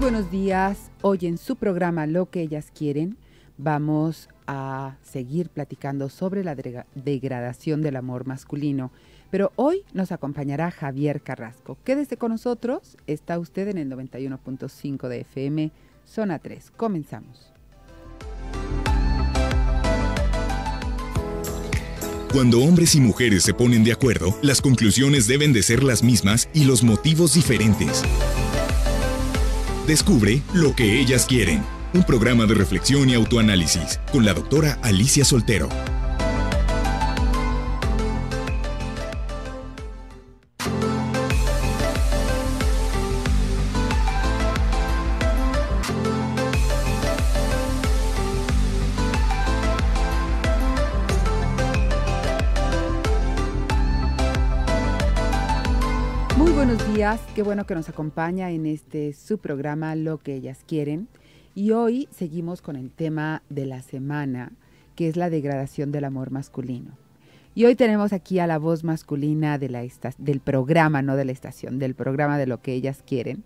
buenos días. Hoy en su programa Lo que ellas quieren vamos a seguir platicando sobre la degradación del amor masculino. Pero hoy nos acompañará Javier Carrasco. Quédese con nosotros. Está usted en el 91.5 de FM, zona 3. Comenzamos. Cuando hombres y mujeres se ponen de acuerdo, las conclusiones deben de ser las mismas y los motivos diferentes. Descubre lo que ellas quieren. Un programa de reflexión y autoanálisis con la doctora Alicia Soltero. Qué bueno que nos acompaña en este su programa Lo que ellas quieren. Y hoy seguimos con el tema de la semana, que es la degradación del amor masculino. Y hoy tenemos aquí a la voz masculina de la del programa, no de la estación, del programa de lo que ellas quieren.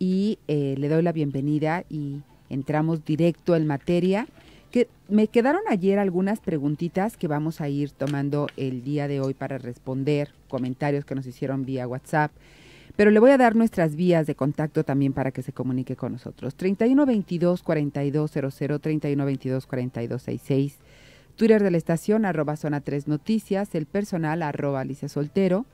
Y eh, le doy la bienvenida y entramos directo en materia. Que me quedaron ayer algunas preguntitas que vamos a ir tomando el día de hoy para responder, comentarios que nos hicieron vía WhatsApp. Pero le voy a dar nuestras vías de contacto también para que se comunique con nosotros. 3122-4200, 3122-4266. Twitter de la estación, arroba zona 3 noticias, el personal, arroba Alicia Soltero.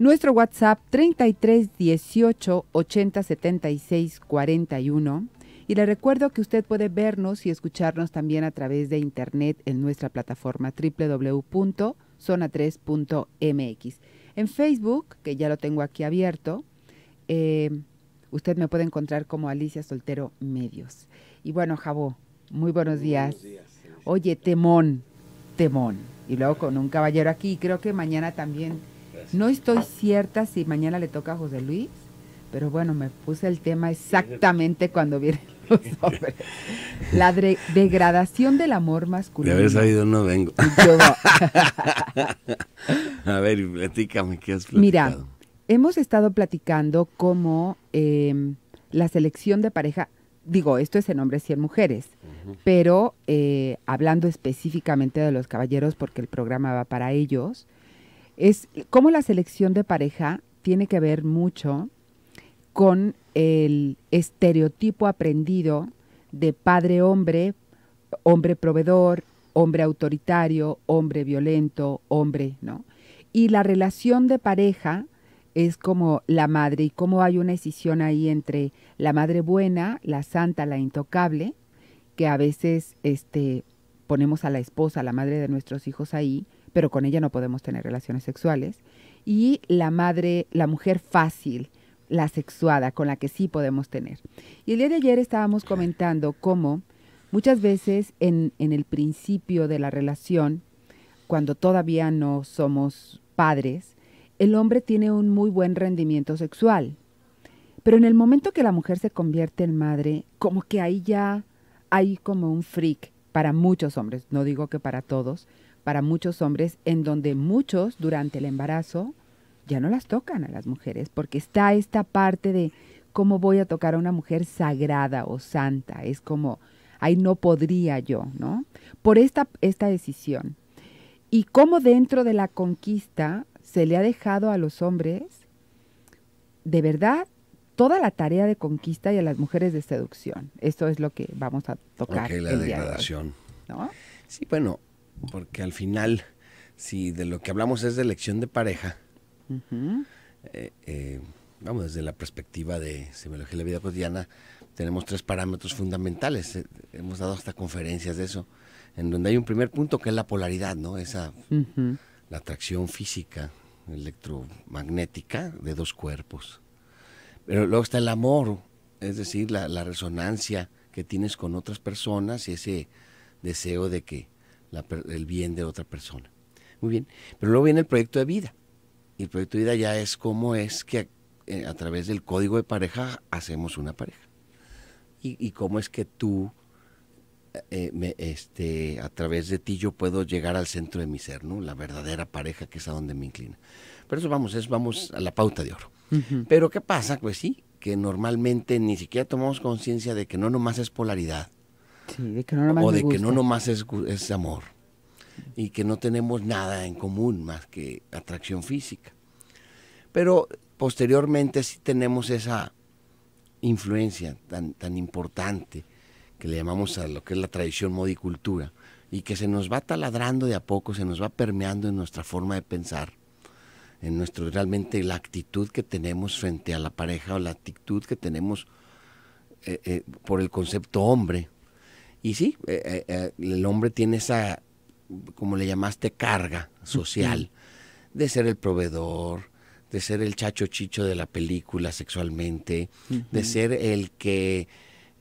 Nuestro WhatsApp 33 18 80 76 41. Y le recuerdo que usted puede vernos y escucharnos también a través de internet en nuestra plataforma www.zona3.mx. En Facebook, que ya lo tengo aquí abierto, eh, usted me puede encontrar como Alicia Soltero Medios. Y bueno, Jabó, muy buenos días. Oye, temón, temón. Y luego con un caballero aquí, creo que mañana también. No estoy cierta si mañana le toca a José Luis, pero bueno, me puse el tema exactamente cuando viene La degradación del amor masculino. De haber sabido no vengo. A ver, platícame, ¿qué has platicado? Mira, hemos estado platicando cómo em, la selección de pareja, digo, esto es en hombres y en mujeres, pero eh, hablando específicamente de los caballeros, porque el programa va para ellos, es cómo la selección de pareja tiene que ver mucho con el estereotipo aprendido de padre hombre, hombre proveedor, hombre autoritario, hombre violento, hombre, ¿no? Y la relación de pareja es como la madre y cómo hay una escisión ahí entre la madre buena, la santa, la intocable, que a veces este, ponemos a la esposa, la madre de nuestros hijos ahí, pero con ella no podemos tener relaciones sexuales, y la madre, la mujer fácil, la sexuada, con la que sí podemos tener. Y el día de ayer estábamos comentando cómo muchas veces en, en el principio de la relación, cuando todavía no somos padres, el hombre tiene un muy buen rendimiento sexual. Pero en el momento que la mujer se convierte en madre, como que ahí ya hay como un freak para muchos hombres, no digo que para todos, para muchos hombres, en donde muchos durante el embarazo ya no las tocan a las mujeres, porque está esta parte de cómo voy a tocar a una mujer sagrada o santa, es como, ahí no podría yo, ¿no? Por esta, esta decisión. Y cómo dentro de la conquista se le ha dejado a los hombres, de verdad, toda la tarea de conquista y a las mujeres de seducción. Eso es lo que vamos a tocar. la degradación. ¿no? Sí, bueno, porque al final, si de lo que hablamos es de elección de pareja, eh, eh, vamos, desde la perspectiva de semiología de la vida cotidiana, tenemos tres parámetros fundamentales. Eh, hemos dado hasta conferencias de eso, en donde hay un primer punto que es la polaridad, ¿no? Esa, la atracción física, electromagnética de dos cuerpos. Pero luego está el amor, es decir, la, resonancia que tienes con otras personas y ese deseo de que el bien de otra persona. Muy bien, pero luego viene el proyecto de vida y el proyecto vida ya es cómo es que eh, a, través del código de pareja hacemos una pareja. Y, cómo es que tú, eh, eh, este, a través de ti yo puedo llegar al centro de mi ser, ¿no? La verdadera pareja que es a donde me inclina. Pero eso vamos, es vamos a la pauta de oro. Pero ¿qué pasa? Pues sí, que normalmente ni siquiera tomamos conciencia de que no nomás es polaridad. Sí, de que no nomás o de que no nomás es, es amor y que no tenemos nada en común más que atracción física. Pero posteriormente sí tenemos esa influencia tan, tan importante que le llamamos a lo que es la tradición modicultura y que se nos va taladrando de a poco, se nos va permeando en nuestra forma de pensar, en nuestro realmente la actitud que tenemos frente a la pareja o la actitud que tenemos eh, eh, por el concepto hombre. Y sí, eh, el hombre tiene esa como le llamaste, carga social de ser el proveedor, de ser el chacho chicho de la película sexualmente, de ser el que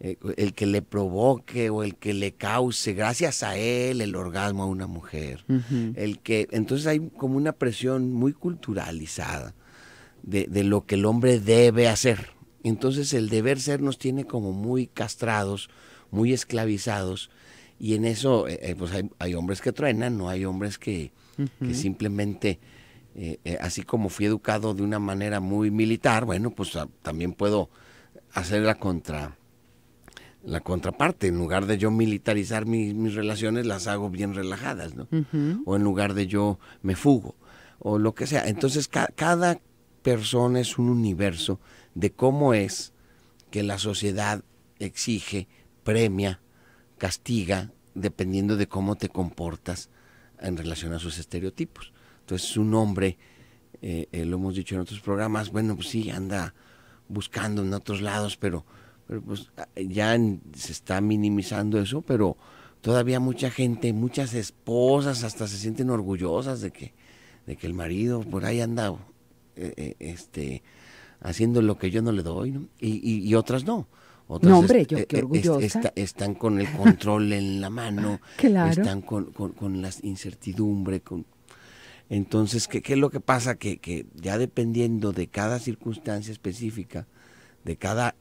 eh, el que le provoque o el que le cause gracias a él el orgasmo a una mujer. El que entonces hay como una presión muy culturalizada de, de, lo que el hombre debe hacer. Entonces el deber ser nos tiene como muy castrados, muy esclavizados y en eso, eh, eh, pues hay, hombres que truenan, no hay hombres que, simplemente, eh, así como fui educado de una manera muy militar, bueno, pues ah, también puedo hacer la contra la contraparte, en lugar de yo militarizar mis, relaciones, las hago bien relajadas, ¿no? O en lugar de yo me fugo, o lo que sea. Entonces, cada persona es un universo de cómo es que la sociedad exige, premia, castiga dependiendo de cómo te comportas en relación a sus estereotipos. Entonces un hombre, eh, eh, lo hemos dicho en otros programas, bueno, pues sí, anda buscando en otros lados, pero, pues ah, ya se está minimizando eso, pero todavía mucha gente, muchas esposas hasta se sienten orgullosas de que, de que el marido por ahí anda eh, este, haciendo lo que yo no le doy, ¿no? y otras no no, hombre, yo e, qué e, orgullosa. están con el control en la mano, están con, con, la incertidumbre, con entonces, ¿qué, es lo que pasa? Que, ya dependiendo de cada circunstancia específica, de cada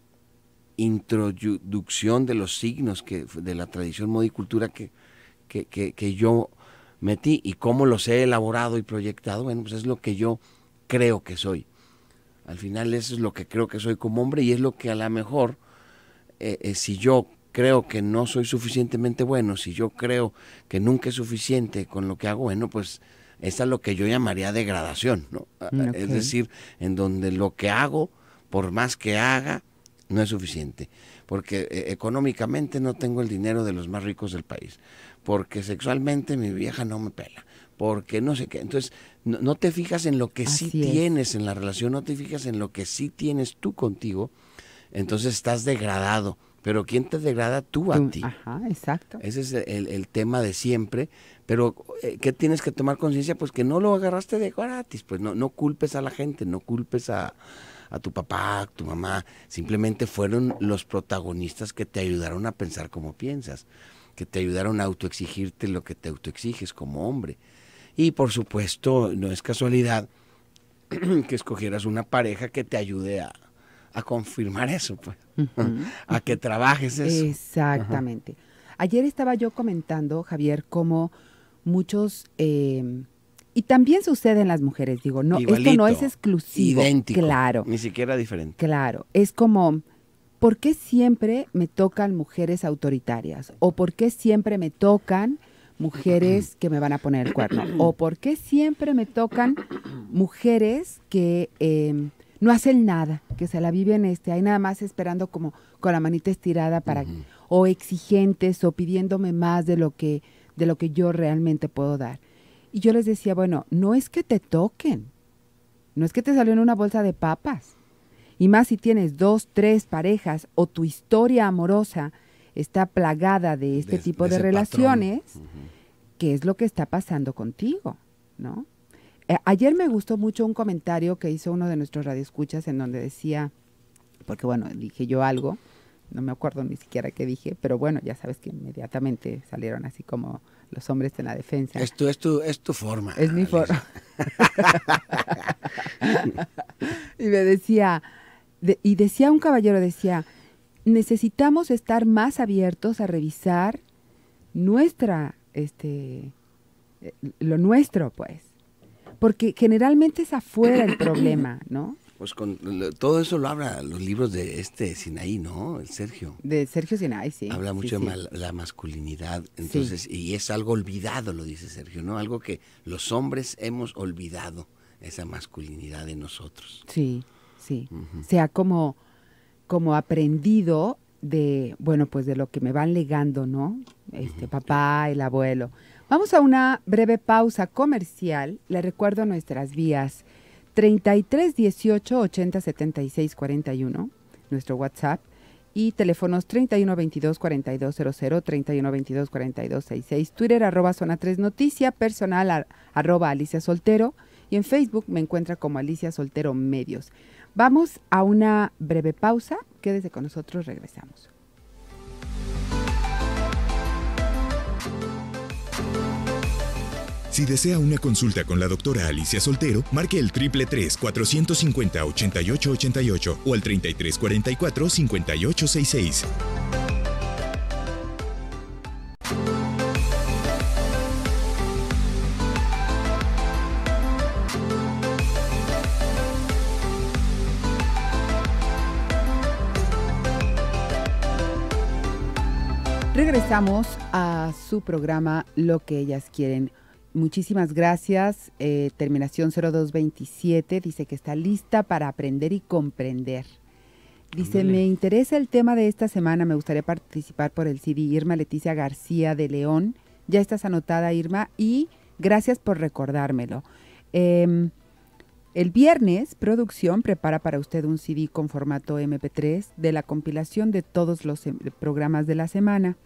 introducción de los signos que, de la tradición modicultura que, que, que, yo metí y cómo los he elaborado y proyectado, bueno, pues es lo que yo creo que soy. Al final eso es lo que creo que soy como hombre y es lo que a lo mejor eh, eh, si yo creo que no soy suficientemente bueno, si yo creo que nunca es suficiente con lo que hago, bueno, pues esa es lo que yo llamaría degradación, ¿no? Ah, mm, es decir, en donde lo que hago, por más que haga, no es suficiente, porque eh, económicamente no tengo el dinero de los más ricos del país, porque sexualmente mi vieja no me pela, porque no sé qué. Entonces, no, te fijas en lo que sí tienes en la relación, no te fijas en lo que sí tienes tú contigo, entonces estás degradado. Pero ¿quién te degrada? Tú a ti. Ajá, exacto. Ese es el, tema de siempre. Pero eh, ¿qué tienes que tomar conciencia? Pues que no lo agarraste de gratis. Pues no, no culpes a la gente, no culpes a, a tu papá, a tu mamá. Simplemente fueron los protagonistas que te ayudaron a pensar como piensas, que te ayudaron a autoexigirte lo que te autoexiges como hombre. Y por supuesto, no es casualidad que escogieras una pareja que te ayude a, a confirmar eso, pues, a que trabajes eso. Exactamente. Ayer estaba yo comentando, Javier, cómo muchos, eh, y también sucede en las mujeres, digo, no, esto no es exclusivo. Idéntico. Claro. Ni siquiera diferente. Claro, es como, ¿por qué siempre me tocan mujeres autoritarias? ¿O por qué siempre me tocan mujeres que me van a poner el cuerno? ¿O por qué siempre me tocan mujeres que... Em, no hacen nada, que se la viven este, ahí nada más esperando como con la manita estirada para o exigentes o pidiéndome más de lo que de lo que yo realmente puedo dar. Y yo les decía, bueno, no es que te toquen. No es que te salió en una bolsa de papas. Y más si tienes dos, tres parejas o tu historia amorosa está plagada de este tipo de, relaciones, ¿qué es lo que está pasando contigo, ¿no? Eh, ayer me gustó mucho un comentario que hizo uno de nuestros radioescuchas en donde decía, porque bueno, dije yo algo, no me acuerdo ni siquiera qué dije, pero bueno, ya sabes que inmediatamente salieron así como los hombres en la defensa. Es tu, es tu, es tu forma. Es mi ah, forma. y me decía, y decía un caballero, decía, necesitamos estar más abiertos a revisar nuestra, este, eh, lo nuestro, pues. Porque generalmente es afuera el problema, ¿no? Pues con todo eso lo habla los libros de este Sinaí, ¿no? El Sergio. De Sergio Sinaí, sí. Habla mucho de la masculinidad, entonces, y es algo olvidado, lo dice Sergio, ¿no? Algo que los hombres hemos olvidado, esa masculinidad de nosotros. Sí, sí. O sea, como, como aprendido de, bueno, pues de lo que me van legando, ¿no? Este papá, el abuelo. Vamos a una breve pausa comercial. Le recuerdo nuestras vías 33 18 80 76 41, nuestro WhatsApp, y teléfonos 31 22 42 00, 31 22 42 66, Twitter arroba zona 3 noticia, personal arroba Alicia Soltero y en Facebook me encuentra como Alicia Soltero Medios. Vamos a una breve pausa, que desde con nosotros, regresamos. Si desea una consulta con la doctora Alicia Soltero, marque el triple 450 8888 o al 3344 5866. Regresamos a su programa Lo que ellas quieren Muchísimas gracias. Eh, terminación 0227 dice que está lista para aprender y comprender. Dice, me interesa el tema de esta semana, me gustaría participar por el CD Irma Leticia García de León. Ya estás anotada, Irma, y gracias por recordármelo. Em, el viernes, producción prepara para usted un CD con formato MP3 de la compilación de todos los em, programas de la semana.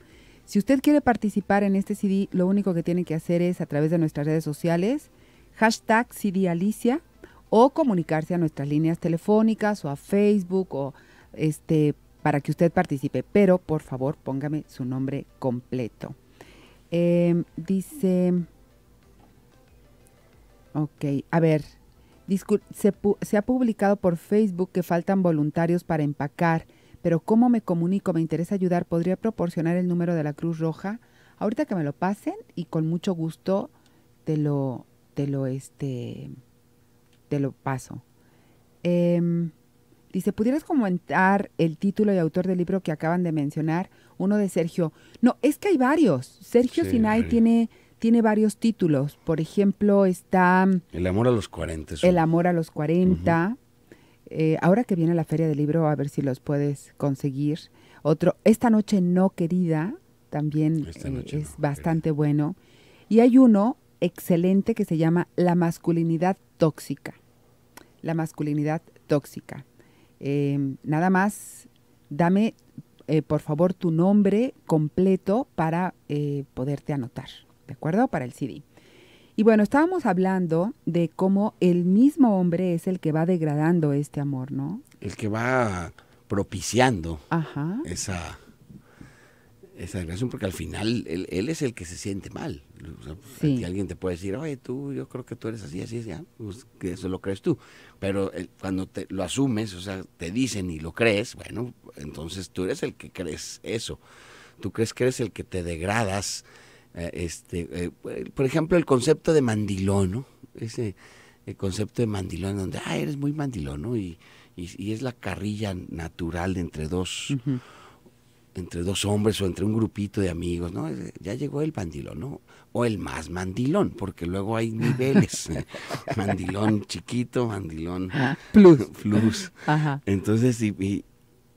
Si usted quiere participar en este CD, lo único que tiene que hacer es a través de nuestras redes sociales, hashtag CD Alicia, o comunicarse a nuestras líneas telefónicas o a Facebook o este para que usted participe. Pero por favor, póngame su nombre completo. Em, dice. Ok, a ver. se ha publicado por Facebook que faltan voluntarios para empacar pero cómo me comunico, me interesa ayudar, podría proporcionar el número de la Cruz Roja. Ahorita que me lo pasen y con mucho gusto te lo, te lo, este, te lo paso. Em, dice, ¿pudieras comentar el título y autor del libro que acaban de mencionar? Uno de Sergio. No, es que hay varios. Sergio Sinai tiene tiene varios títulos. Por ejemplo, está... El amor a los 40. El amor a los 40. Eh, ahora que viene la feria del libro, a ver si los puedes conseguir. Otro, Esta noche no querida, también eh, es bastante bueno. Y hay uno excelente que se llama La masculinidad tóxica. La masculinidad tóxica. Em, nada más, dame eh, por favor tu nombre completo para poderte anotar, ¿de acuerdo? Para el CD. Y bueno, estábamos hablando de cómo el mismo hombre es el que va degradando este amor, ¿no? El que va propiciando esa esa porque al final él, es el que se siente mal. Pues, alguien te puede decir, oye, tú, yo creo que tú eres así, así, así, ah, pues, eso lo crees tú. Pero cuando te, lo asumes, o sea, te dicen y lo crees, bueno, entonces tú eres el que crees eso. Tú crees que eres el que te degradas eh, este, eh, por ejemplo, el concepto de mandilón, ¿no? Ese el concepto de mandilón, donde, ah, eres muy mandilón, ¿no? Y, y, es la carrilla natural entre dos, entre dos hombres o entre un grupito de amigos, ¿no? Ya llegó el mandilón, ¿no? O el más mandilón, porque luego hay niveles. mandilón chiquito, mandilón ah, plus. Entonces, y,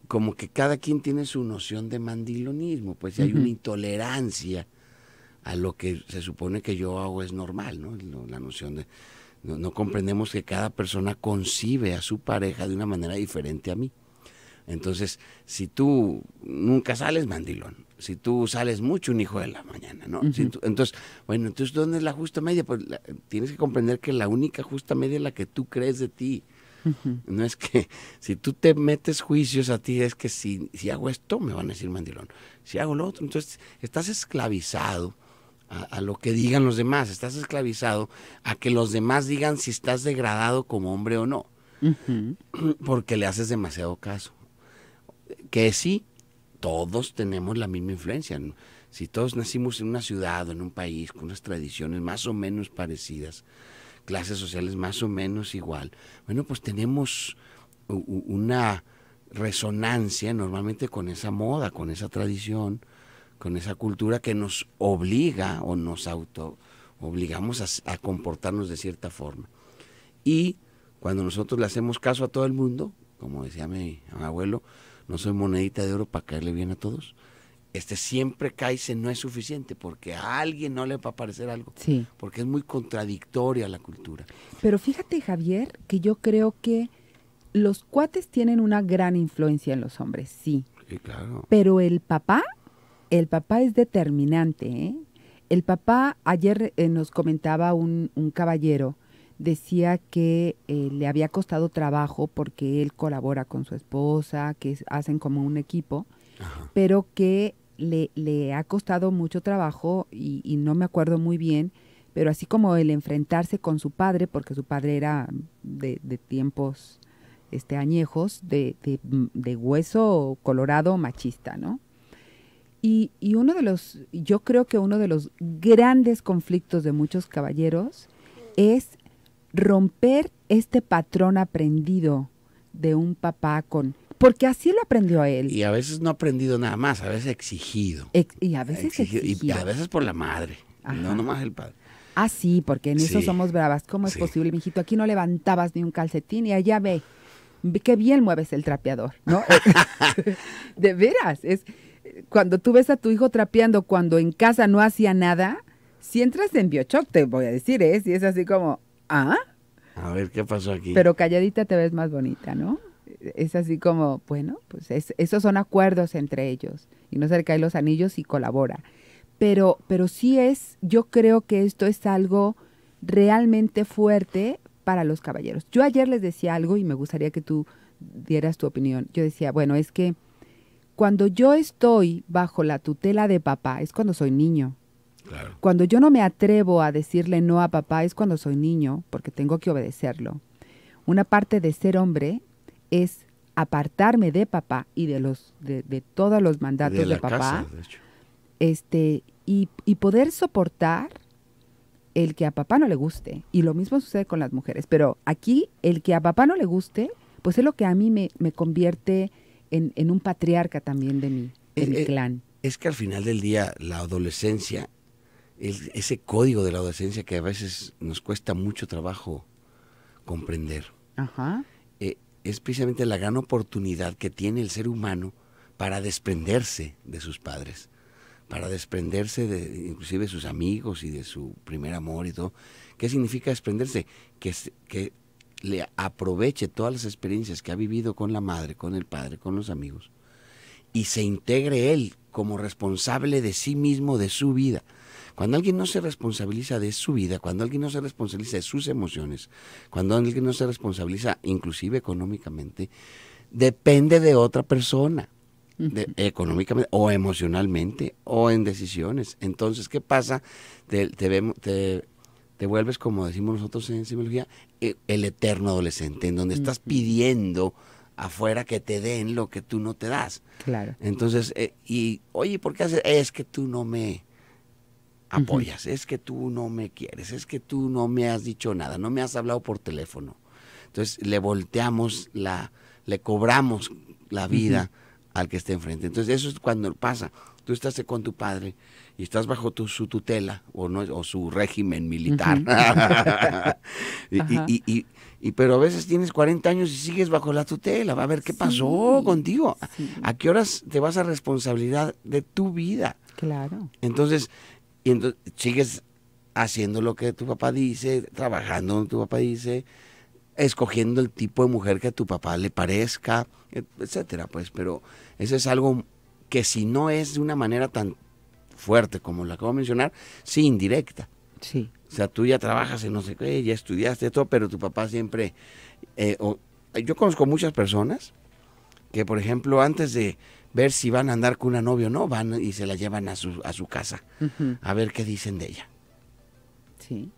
como que cada quien tiene su noción de mandilonismo, pues hay una intolerancia a lo que se supone que yo hago es normal, ¿no? La noción de... No, comprendemos que cada persona concibe a su pareja de una manera diferente a mí. Entonces, si tú nunca sales, mandilón. Si tú sales mucho, un hijo de la mañana, ¿no? entonces, bueno, entonces, ¿dónde es la justa media? Pues tienes que comprender que la única justa media es la que tú crees de ti. No es que si tú te metes juicios a ti, es que si hago esto, me van a decir mandilón. Si hago lo otro, entonces estás esclavizado a, lo que digan los demás, estás esclavizado a que los demás digan si estás degradado como hombre o no, porque le haces demasiado caso. Que sí, todos tenemos la misma influencia. Si todos nacimos en una ciudad o en un país con unas tradiciones más o menos parecidas, clases sociales más o menos igual, bueno, pues tenemos una resonancia normalmente con esa moda, con esa tradición, con esa cultura que nos obliga o nos auto obligamos a, comportarnos de cierta forma. Y cuando nosotros le hacemos caso a todo el mundo, como decía mi, abuelo, no soy monedita de oro para caerle bien a todos. Este siempre se no es suficiente porque a alguien no le va a parecer algo. Sí. Porque es muy contradictoria la cultura. Pero fíjate, Javier, que yo creo que los cuates tienen una gran influencia en los hombres, sí. Sí, claro. Pero el papá el papá es determinante. ¿eh? El papá, ayer eh, nos comentaba un, caballero, decía que eh, le había costado trabajo porque él colabora con su esposa, que hacen como un equipo, pero que le, le, ha costado mucho trabajo y, no me acuerdo muy bien, pero así como el enfrentarse con su padre, porque su padre era de, tiempos este, añejos, de, de, de, hueso colorado machista, ¿no? Y, y, uno de los, yo creo que uno de los grandes conflictos de muchos caballeros es romper este patrón aprendido de un papá con... Porque así lo aprendió a él. Y a veces no ha aprendido nada más, a veces exigido. y a veces exigido, Y a veces por la madre, no nomás el padre. Ah, sí, porque en eso somos bravas. ¿Cómo es posible, mijito? Aquí no levantabas ni un calcetín y allá ve, qué bien mueves el trapeador, ¿no? de veras, es cuando tú ves a tu hijo trapeando cuando en casa no hacía nada, si entras en biochoc, te voy a decir, ¿eh? Y es así como, ¿ah? A ver, ¿qué pasó aquí? Pero calladita te ves más bonita, ¿no? Es así como, bueno, pues esos son acuerdos entre ellos. Y no se le caen los anillos y colabora. Pero, pero sí es, yo creo que esto es algo realmente fuerte para los caballeros. Yo ayer les decía algo y me gustaría que tú dieras tu opinión. Yo decía, bueno, es que cuando yo estoy bajo la tutela de papá, es cuando soy niño. Cuando yo no me atrevo a decirle no a papá, es cuando soy niño, porque tengo que obedecerlo. Una parte de ser hombre es apartarme de papá y de los de, todos los mandatos de, papá. Este, y, y poder soportar el que a papá no le guste. Y lo mismo sucede con las mujeres. Pero aquí, el que a papá no le guste, pues es lo que a mí me, me convierte en, un patriarca también de mi, eh, clan. Es, que al final del día la adolescencia, ese código de la adolescencia que a veces nos cuesta mucho trabajo comprender, eh, es precisamente la gran oportunidad que tiene el ser humano para desprenderse de sus padres, para desprenderse de inclusive sus amigos y de su primer amor y todo. ¿Qué significa desprenderse? Que, que le aproveche todas las experiencias que ha vivido con la madre, con el padre, con los amigos, y se integre él como responsable de sí mismo, de su vida. Cuando alguien no se responsabiliza de su vida, cuando alguien no se responsabiliza de sus emociones, cuando alguien no se responsabiliza inclusive económicamente, depende de otra persona, de, económicamente o emocionalmente o en decisiones. Entonces, ¿qué pasa? Te, te, vemos, te vuelves, como decimos nosotros en simbología, e, el eterno adolescente, en donde estás pidiendo afuera que te den lo que tú no te das. Claro. Entonces, eh, y oye, ¿por qué haces? Es que tú no me apoyas, es que tú no me quieres, es que tú no me has dicho nada, no me has hablado por teléfono. Entonces, le volteamos la, le cobramos la vida al que esté enfrente. Entonces, eso es cuando pasa. Tú estás con tu padre y estás bajo su tutela o, no, su régimen militar. y, pero a veces tienes 40 años y sigues bajo la tutela. Va a ver qué pasó contigo. ¿A qué horas te vas a responsabilidad de tu vida? Claro. Entonces, y entonces sigues haciendo lo que tu papá dice, trabajando donde tu papá dice, escogiendo el tipo de mujer que a tu papá le parezca, etcétera, pues, pero eso es algo que si no es de una manera tan fuerte como la acabo de mencionar, sí, indirecta. Sí. O sea, tú ya trabajas en no sé qué, ya estudiaste todo, pero tu papá siempre... Eh, yo conozco muchas personas que, por ejemplo, antes de ver si van a andar con una novia o no, van y se la llevan a su, a su casa a ver qué dicen de ella. Sí.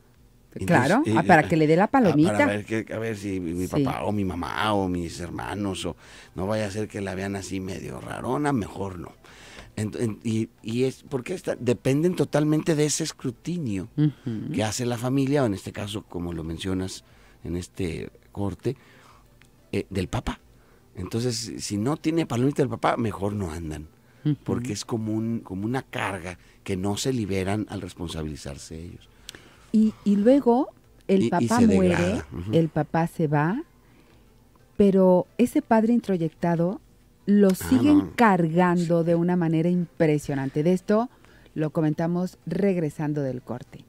claro, eh, ah, para eh, que le dé la ah, palomita. a ver si mi papá o mi mamá o mis hermanos o no vaya a ser que la vean así medio rarona, mejor no y, es porque dependen totalmente de ese escrutinio que hace la familia, o en este caso, como lo mencionas en este corte, eh, del papá. Entonces, si no tiene palomita del papá, mejor no andan, porque es como, un, como una carga que no se liberan al responsabilizarse ellos. Y, luego el papá muere, el papá se va, pero ese padre introyectado lo ah, siguen cargando de una manera impresionante. De esto lo comentamos regresando del corte.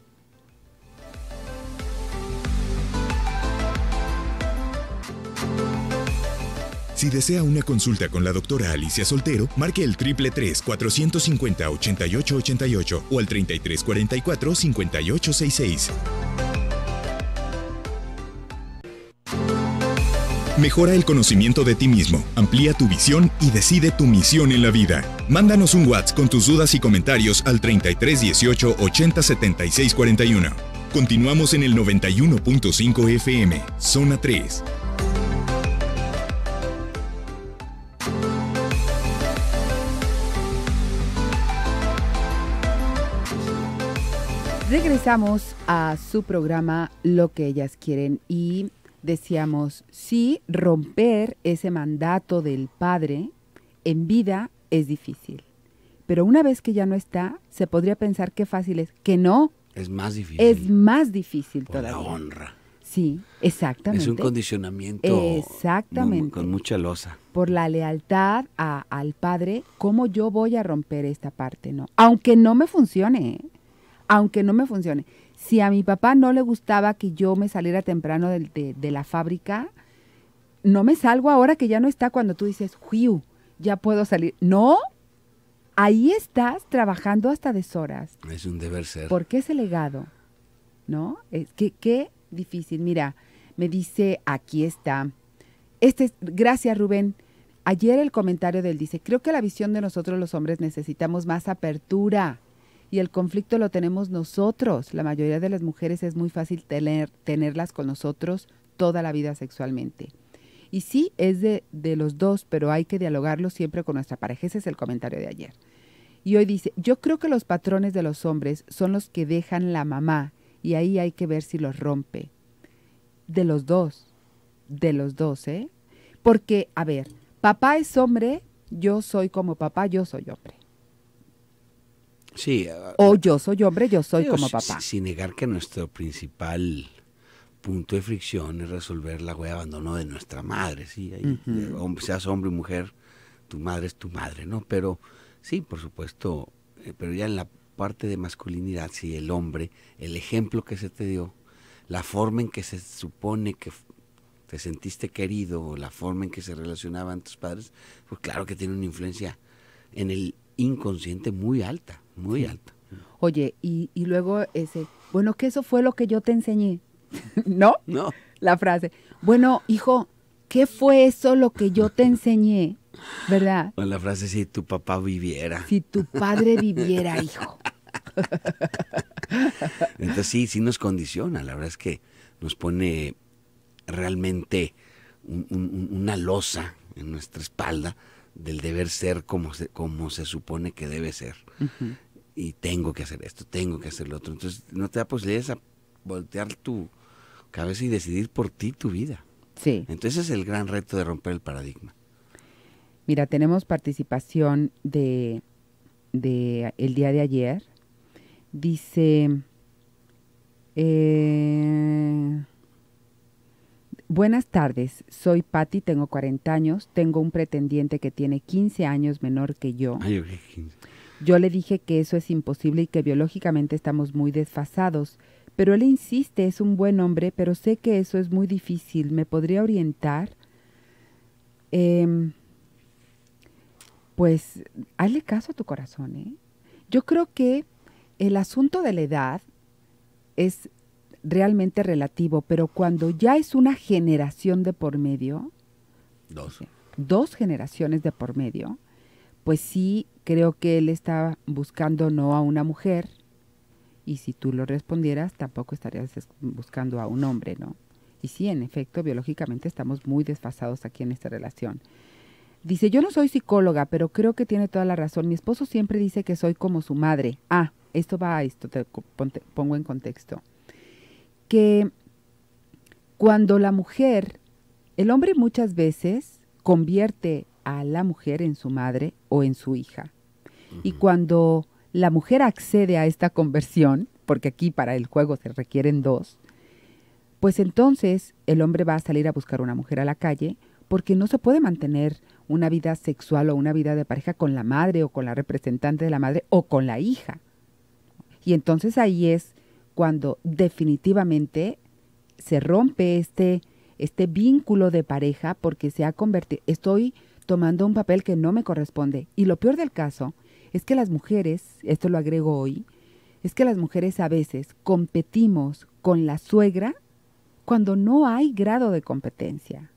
Si desea una consulta con la doctora Alicia Soltero, marque el 333-450-8888 o al 3344-5866. Mejora el conocimiento de ti mismo, amplía tu visión y decide tu misión en la vida. Mándanos un WhatsApp con tus dudas y comentarios al 3318-807641. Continuamos en el 91.5 FM, Zona 3. Regresamos a su programa Lo que ellas quieren y decíamos, sí, romper ese mandato del padre en vida es difícil. Pero una vez que ya no está, se podría pensar qué fácil es. Que no. Es más difícil. Es más difícil Por La honra. Sí, exactamente. Es un condicionamiento exactamente. con mucha losa. Por la lealtad al padre, ¿cómo yo voy a romper esta parte? no Aunque no me funcione, ¿eh? aunque no me funcione. Si a mi papá no le gustaba que yo me saliera temprano de, la fábrica, no me salgo ahora que ya no está cuando tú dices, ¡Jiu! Ya puedo salir. No, ahí estás trabajando hasta deshoras. Es un deber ser. Porque ese legado, ¿no? Es que qué difícil. Mira, me dice, aquí está. Este es, gracias Rubén. Ayer el comentario del dice, creo que la visión de nosotros los hombres necesitamos más apertura y el conflicto lo tenemos nosotros. La mayoría de las mujeres es muy fácil tenerlas con nosotros toda la vida sexualmente. Y sí, es de, de los dos, pero hay que dialogarlo siempre con nuestra pareja. Ese es el comentario de ayer. Y hoy dice, yo creo que los patrones de los hombres son los que dejan la mamá y ahí hay que ver si los rompe. De los dos, de los dos, ¿eh? Porque, a ver, papá es hombre, yo soy como papá, yo soy hombre. Sí. Eh, o eh, yo soy hombre, yo soy como papá. Sin negar que nuestro principal punto de fricción es resolver la huella de abandono de nuestra madre, ¿sí? Eh, seas hombre o mujer, tu madre es tu madre, ¿no? Pero sí, por supuesto, pero ya en la parte de masculinidad, sí, el hombre, el ejemplo que se te dio, la forma en que se supone que te sentiste querido, la forma en que se relacionaban tus padres, pues claro que tiene una influencia en el inconsciente muy alta muy alto. Oye, y, luego ese, bueno, que eso fue lo que yo te enseñé, ¿no? No. La frase, bueno, hijo, ¿qué fue eso lo que yo te enseñé? ¿Verdad? la frase, si tu papá viviera. Si tu padre viviera, hijo. Entonces sí, sí nos condiciona, la verdad es que nos pone realmente una losa en nuestra espalda del deber ser como se, como se supone que debe ser. Y tengo que hacer esto, tengo que hacer lo otro. Entonces no te da posibilidades a voltear tu cabeza y decidir por ti tu vida. Sí. Entonces es el gran reto de romper el paradigma. Mira, tenemos participación de, de el día de ayer. Dice... Eh, Buenas tardes, soy Patti, tengo 40 años, tengo un pretendiente que tiene 15 años menor que yo. Yo le dije que eso es imposible y que biológicamente estamos muy desfasados, pero él insiste, es un buen hombre, pero sé que eso es muy difícil, ¿me podría orientar? Em, pues hazle caso a tu corazón, ¿eh? Yo creo que el asunto de la edad es realmente relativo, pero cuando ya es una generación de por medio, dos, generaciones de por medio, pues sí creo que él está buscando no a una mujer, y si tú lo respondieras, tampoco estarías buscando a un hombre, ¿no? Y sí, en efecto, biológicamente estamos muy desfasados aquí en esta relación. Dice, yo no soy psicóloga, pero creo que tiene toda la razón. Mi esposo siempre dice que soy como su madre. Ah, esto va a esto, te pongo en contexto que cuando la mujer, el hombre muchas veces convierte a la mujer en su madre o en su hija. Y cuando la mujer accede a esta conversión, porque aquí para el juego se requieren dos, pues entonces el hombre va a salir a buscar una mujer a la calle porque no se puede mantener una vida sexual o una vida de pareja con la madre o con la representante de la madre o con la hija. Y entonces ahí es cuando definitivamente se rompe este, este vínculo de pareja porque se ha convertido, estoy tomando un papel que no me corresponde. Y lo peor del caso es que las mujeres, esto lo agrego hoy, es que las mujeres a veces competimos con la suegra cuando no hay grado de competencia.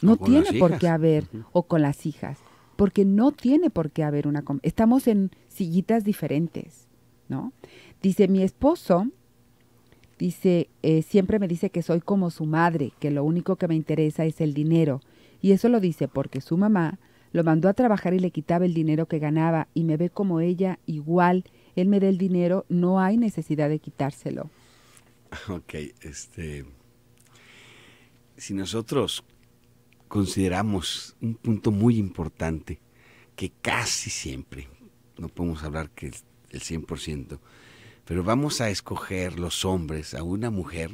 No tiene por qué haber, o con las hijas, porque no tiene por qué haber una... Estamos en sillitas diferentes, ¿no? Dice, mi esposo, dice, eh, siempre me dice que soy como su madre, que lo único que me interesa es el dinero. Y eso lo dice porque su mamá lo mandó a trabajar y le quitaba el dinero que ganaba y me ve como ella igual. Él me da el dinero, no hay necesidad de quitárselo. Ok, este. Si nosotros consideramos un punto muy importante, que casi siempre, no podemos hablar que el 100%, pero vamos a escoger los hombres a una mujer,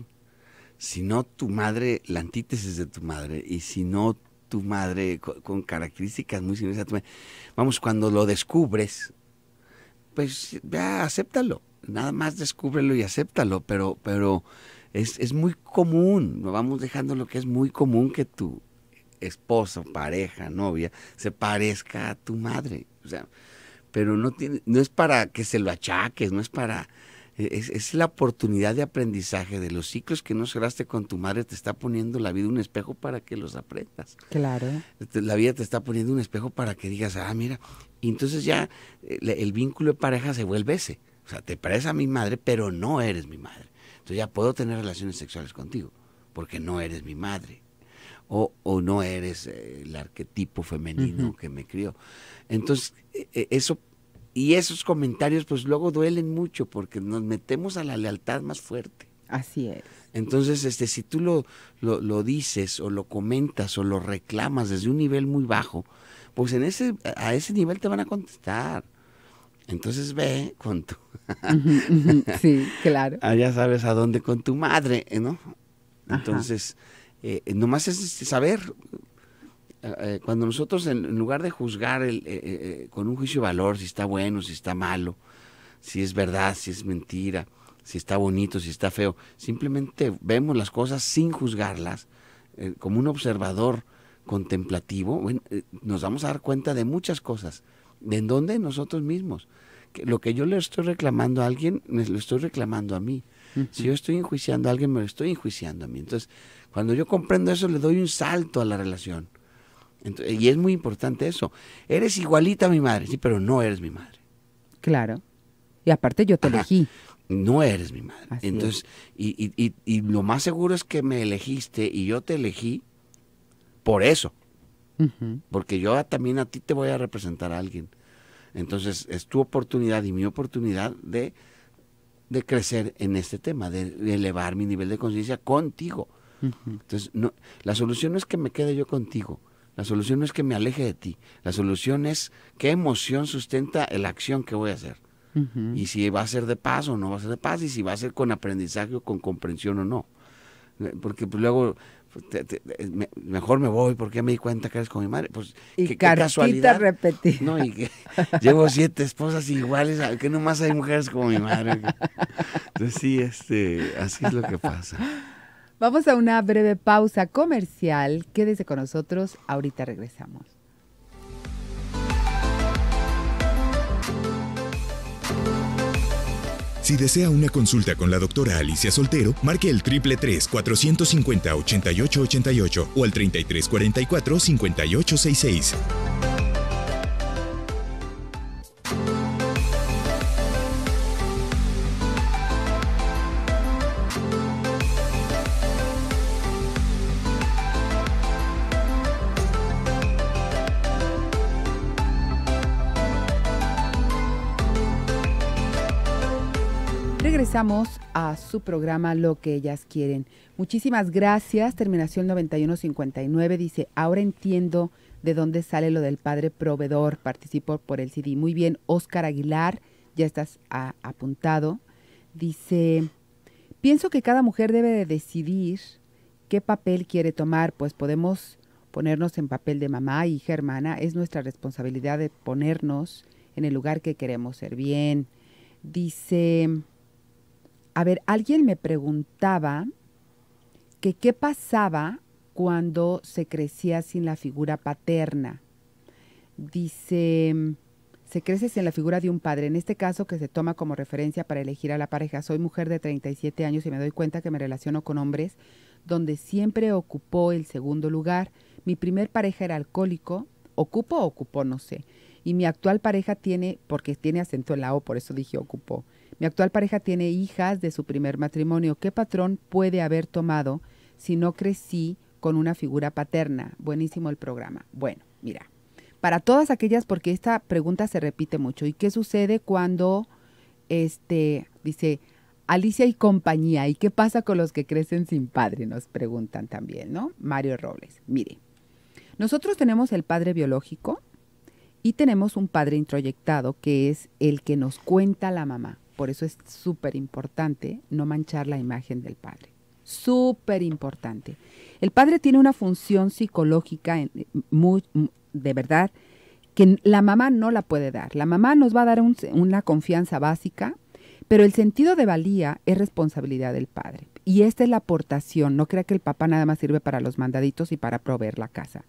si no tu madre, la antítesis de tu madre, y si no tu madre con, características muy similares a tu madre. Vamos, cuando lo descubres, pues ya acéptalo. Nada más descúbrelo y acéptalo, pero, pero es, es muy común, vamos dejando lo que es muy común que tu esposo, pareja, novia, se parezca a tu madre. O sea, pero no tiene, no es para que se lo achaques, no es para eh, es, la oportunidad de aprendizaje de los ciclos que no cerraste con tu madre, te está poniendo la vida un espejo para que los aprendas. Claro. Este, la vida te está poniendo un espejo para que digas, ah, mira, y entonces ya eh, el, vínculo de pareja se vuelve ese. O sea, te pareces a mi madre, pero no eres mi madre. Entonces ya puedo tener relaciones sexuales contigo, porque no eres mi madre. O, no eres eh, el arquetipo femenino que me crió. Entonces, e, e, eso y esos comentarios pues luego duelen mucho porque nos metemos a la lealtad más fuerte. Así es. Entonces, este, si tú lo, lo, dices o lo comentas o lo reclamas desde un nivel muy bajo, pues en ese, a ese nivel te van a contestar. Entonces ve con tu... sí, claro. Ah, ya sabes a dónde con tu madre, ¿no? Entonces, eh, nomás es este, saber eh, eh, cuando nosotros en, lugar de juzgar el, eh, con un juicio de valor si está bueno, si está malo, si es verdad, si es mentira, si está bonito, si está feo, simplemente vemos las cosas sin juzgarlas, como un observador contemplativo, nos vamos a dar cuenta de muchas cosas, de dónde nosotros mismos. Que lo que yo le estoy reclamando a alguien, me lo estoy reclamando a mí. Si yo estoy enjuiciando a alguien, me lo estoy enjuiciando a mí. Entonces, cuando yo comprendo eso, le doy un salto a la relación y es muy importante eso. Eres igualita a mi madre, sí, pero no eres mi madre. Claro. Y aparte yo te elegí. No eres mi madre. Entonces, y, y, y, lo más seguro es que me elegiste y yo te elegí por eso. Porque yo también a ti te voy a representar a alguien. Entonces, es tu oportunidad y mi oportunidad de, de crecer en este tema, de, elevar mi nivel de conciencia contigo. Entonces, no, la solución no es que me quede yo contigo la solución no es que me aleje de ti, la solución es qué emoción sustenta la acción que voy a hacer. Y si va a ser de paz o no va a ser de paz, y si va a ser con aprendizaje o con comprensión o no. Eh, porque pues, luego pues, eh, mejor me voy porque me di cuenta que eres con mi madre. Pues, y ¿qué, casualidad. No, y que llevo siete esposas iguales, que nomás hay mujeres como mi madre. Entonces sí, este, así es lo que pasa. Vamos a una breve pausa comercial. Quédese con nosotros, ahorita regresamos. Si desea una consulta con la doctora Alicia Soltero, marque el triple 450 8888 o al 3344 5866. a su programa Lo que ellas quieren. Muchísimas gracias. Terminación 9159 dice, ahora entiendo de dónde sale lo del padre proveedor. Participo por el CD. Muy bien, Oscar Aguilar, ya estás apuntado. Dice, pienso que cada mujer debe de decidir qué papel quiere tomar, pues podemos ponernos en papel de mamá, y hermana. Es nuestra responsabilidad de ponernos en el lugar que queremos ser bien. Dice, a ver, alguien me preguntaba que qué pasaba cuando se crecía sin la figura paterna. Dice, se crece sin la figura de un padre, en este caso que se toma como referencia para elegir a la pareja. Soy mujer de 37 años y me doy cuenta que me relaciono con hombres donde siempre ocupó el segundo lugar. Mi primer pareja era alcohólico, ocupó, ocupó, no sé. Y mi actual pareja tiene, porque tiene acento en la O, por eso dije ocupó mi actual pareja tiene hijas de su primer matrimonio. ¿Qué patrón puede haber tomado si no crecí con una figura paterna? Buenísimo el programa. Bueno, mira, para todas aquellas, porque esta pregunta se repite mucho. ¿Y qué sucede cuando, este, dice, Alicia y compañía? ¿Y qué pasa con los que crecen sin padre? Nos preguntan también, ¿no? Mario Robles. Mire, nosotros tenemos el padre biológico y tenemos un padre introyectado, que es el que nos cuenta la mamá por eso es súper importante no manchar la imagen del padre. Súper importante. El padre tiene una función psicológica muy, de verdad que la mamá no la puede dar. La mamá nos va a dar una confianza básica, pero el sentido de valía es responsabilidad del padre. Y esta es la aportación. No crea que el papá nada más sirve para los mandaditos y para proveer la casa.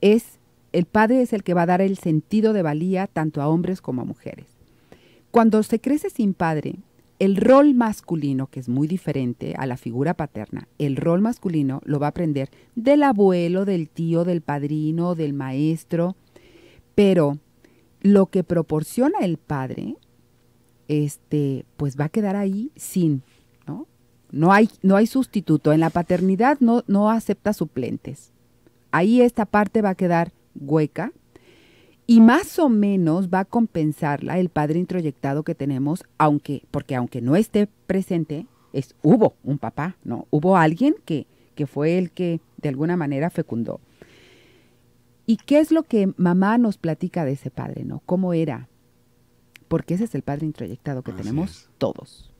Es el padre es el que va a dar el sentido de valía tanto a hombres como a mujeres. Cuando se crece sin padre, el rol masculino, que es muy diferente a la figura paterna, el rol masculino lo va a aprender del abuelo, del tío, del padrino, del maestro, pero lo que proporciona el padre, este, pues va a quedar ahí sin, ¿no? No hay, no hay sustituto. En la paternidad no, no acepta suplentes. Ahí esta parte va a quedar hueca y más o menos va a compensarla el padre introyectado que tenemos, aunque, porque aunque no esté presente, es, hubo un papá, ¿no? Hubo alguien que, que fue el que de alguna manera fecundó. ¿Y qué es lo que mamá nos platica de ese padre, no? ¿Cómo era? Porque ese es el padre introyectado que tenemos todos.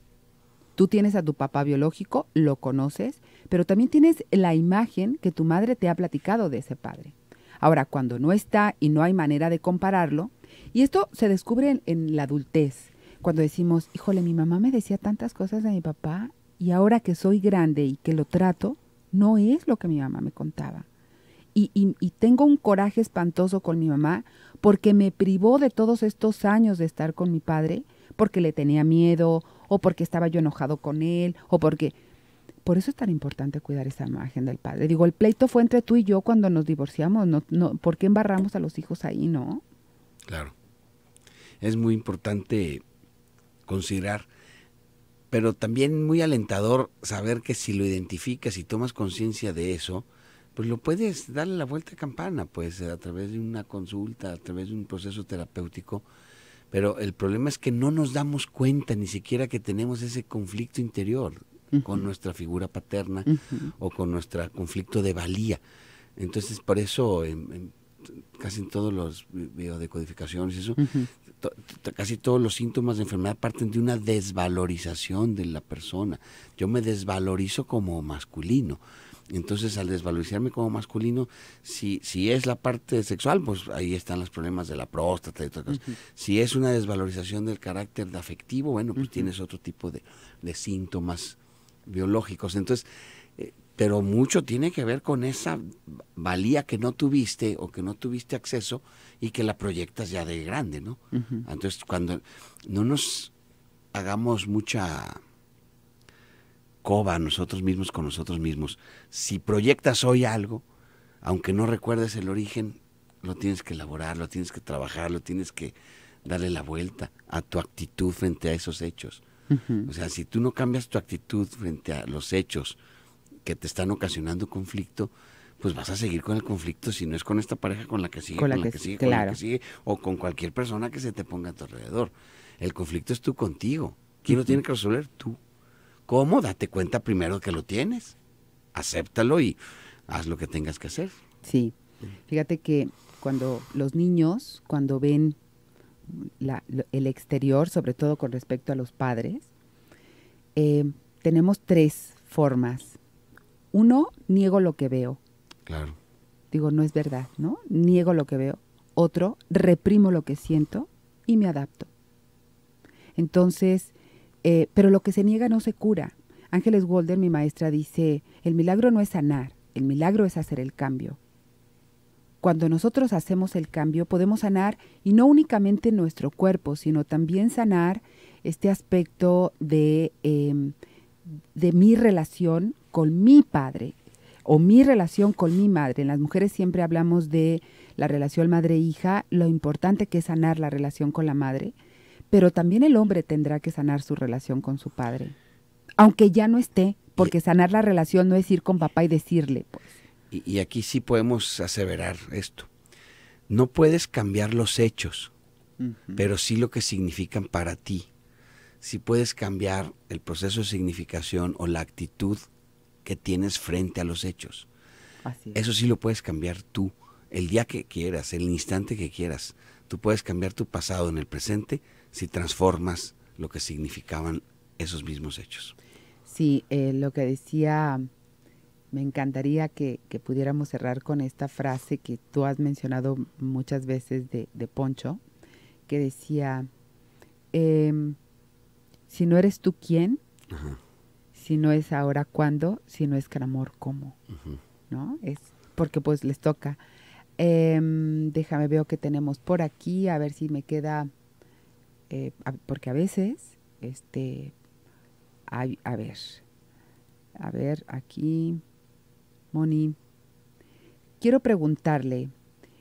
Tú tienes a tu papá biológico, lo conoces, pero también tienes la imagen que tu madre te ha platicado de ese padre. Ahora, cuando no está y no hay manera de compararlo, y esto se descubre en, la adultez, cuando decimos, híjole, mi mamá me decía tantas cosas de mi papá y ahora que soy grande y que lo trato, no es lo que mi mamá me contaba. Y, y, y, tengo un coraje espantoso con mi mamá porque me privó de todos estos años de estar con mi padre, porque le tenía miedo, o porque estaba yo enojado con él, o porque... Por eso es tan importante cuidar esa imagen del padre. Digo, el pleito fue entre tú y yo cuando nos divorciamos, no, no, ¿por qué embarramos a los hijos ahí, no? Claro. Es muy importante considerar, pero también muy alentador saber que si lo identificas y tomas conciencia de eso, pues lo puedes darle la vuelta a campana, pues a través de una consulta, a través de un proceso terapéutico. Pero el problema es que no nos damos cuenta ni siquiera que tenemos ese conflicto interior con nuestra figura paterna o con nuestro conflicto de valía. Entonces, por eso, en, casi en todos los biodecodificaciones, eso, casi todos los síntomas de enfermedad parten de una desvalorización de la persona. Yo me desvalorizo como masculino. Entonces, al desvalorizarme como masculino, si, si es la parte sexual, pues ahí están los problemas de la próstata y otras cosas. Si es una desvalorización del carácter de afectivo, bueno, pues tienes otro tipo de, de síntomas biológicos. Entonces, eh, pero mucho tiene que ver con esa valía que no tuviste o que no tuviste acceso y que la proyectas ya de grande, ¿no? Entonces, cuando no nos hagamos mucha coba nosotros mismos con nosotros mismos, si proyectas hoy algo, aunque no recuerdes el origen, lo tienes que elaborar, lo tienes que trabajar, lo tienes que darle la vuelta a tu actitud frente a esos hechos. O sea, si tú no cambias tu actitud frente a los hechos que te están ocasionando conflicto, pues vas a seguir con el conflicto si no es con esta pareja con la que sigue, con la, que, sigue, con la que sigue, o con cualquier persona que se te ponga a tu alrededor. El conflicto es tú contigo. ¿Quién lo tiene que resolver? Tú. ¿Cómo? Date cuenta primero que lo tienes. Acéptalo y haz lo que tengas que hacer. Sí. Mm. Fíjate que cuando los niños, cuando ven el exterior, sobre todo con respecto a los padres, eh, tenemos tres formas. Uno, niego lo que veo. Claro. Digo, no es verdad, ¿no? Niego lo que veo. Otro, reprimo lo que siento y me adapto. Entonces, eh, pero lo que se niega no se cura. Ángeles Walder, mi maestra, dice, el milagro no es sanar, el milagro es hacer el cambio. Cuando nosotros hacemos el cambio podemos sanar y no únicamente nuestro cuerpo, sino también sanar este aspecto de, em, de mi relación con mi padre o mi relación con mi madre. En las mujeres siempre hablamos de la relación madre-hija, lo importante que es sanar la relación con la madre, pero también el hombre tendrá que sanar su relación con su padre, aunque ya no esté, porque sanar la relación no es ir con papá y decirle, pues y, aquí sí podemos aseverar esto, no puedes cambiar los hechos, pero sí lo que significan para ti. Sí puedes cambiar el proceso de significación o la actitud que tienes frente a los hechos. Eso sí lo puedes cambiar tú, el día que quieras, el instante que quieras. Tú puedes cambiar tu pasado en el presente si transformas lo que significaban esos mismos hechos. Sí, eh, lo que decía me encantaría que, pudiéramos cerrar con esta frase que tú has mencionado muchas veces de, Poncho, que decía, em, si no eres tú quién, si no es ahora cuándo, si no es clamor cómo, ¿no? Es porque pues les toca. Em, déjame veo que tenemos por aquí, a ver si me queda, eh, porque a veces, este, a ver, a ver, aquí Moni, quiero preguntarle,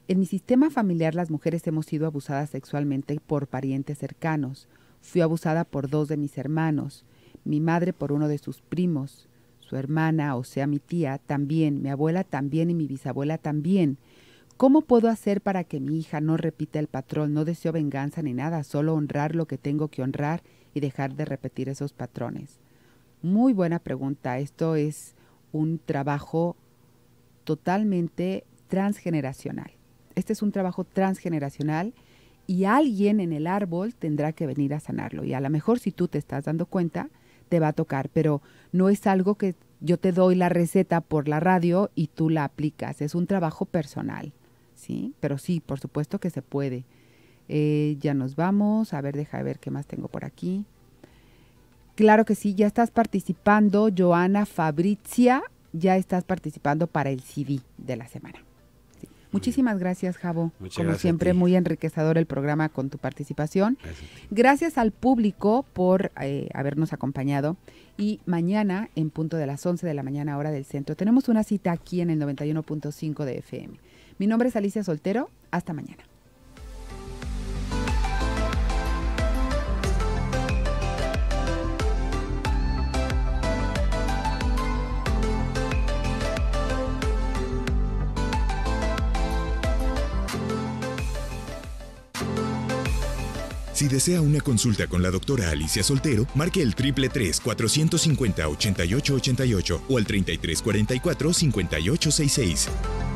en mi sistema familiar las mujeres hemos sido abusadas sexualmente por parientes cercanos. Fui abusada por dos de mis hermanos, mi madre por uno de sus primos, su hermana, o sea, mi tía también, mi abuela también y mi bisabuela también. ¿Cómo puedo hacer para que mi hija no repita el patrón? No deseo venganza ni nada, solo honrar lo que tengo que honrar y dejar de repetir esos patrones. Muy buena pregunta. Esto es un trabajo totalmente transgeneracional. Este es un trabajo transgeneracional y alguien en el árbol tendrá que venir a sanarlo. Y a lo mejor si tú te estás dando cuenta, te va a tocar, pero no es algo que yo te doy la receta por la radio y tú la aplicas. Es un trabajo personal, ¿sí? Pero sí, por supuesto que se puede. Eh, ya nos vamos. A ver, deja ver qué más tengo por aquí. Claro que sí, ya estás participando, Joana Fabrizia, ya estás participando para el CD de la semana. Muchísimas gracias, Javo. Como siempre, muy enriquecedor el programa con tu participación. Gracias, al público por eh, habernos acompañado. Y mañana, en punto de las 11 de la mañana, hora del centro, tenemos una cita aquí en el 91.5 de FM. Mi nombre es Alicia Soltero. Hasta mañana. Si desea una consulta con la doctora Alicia Soltero, marque el 333-450-8888 o al 3344-5866.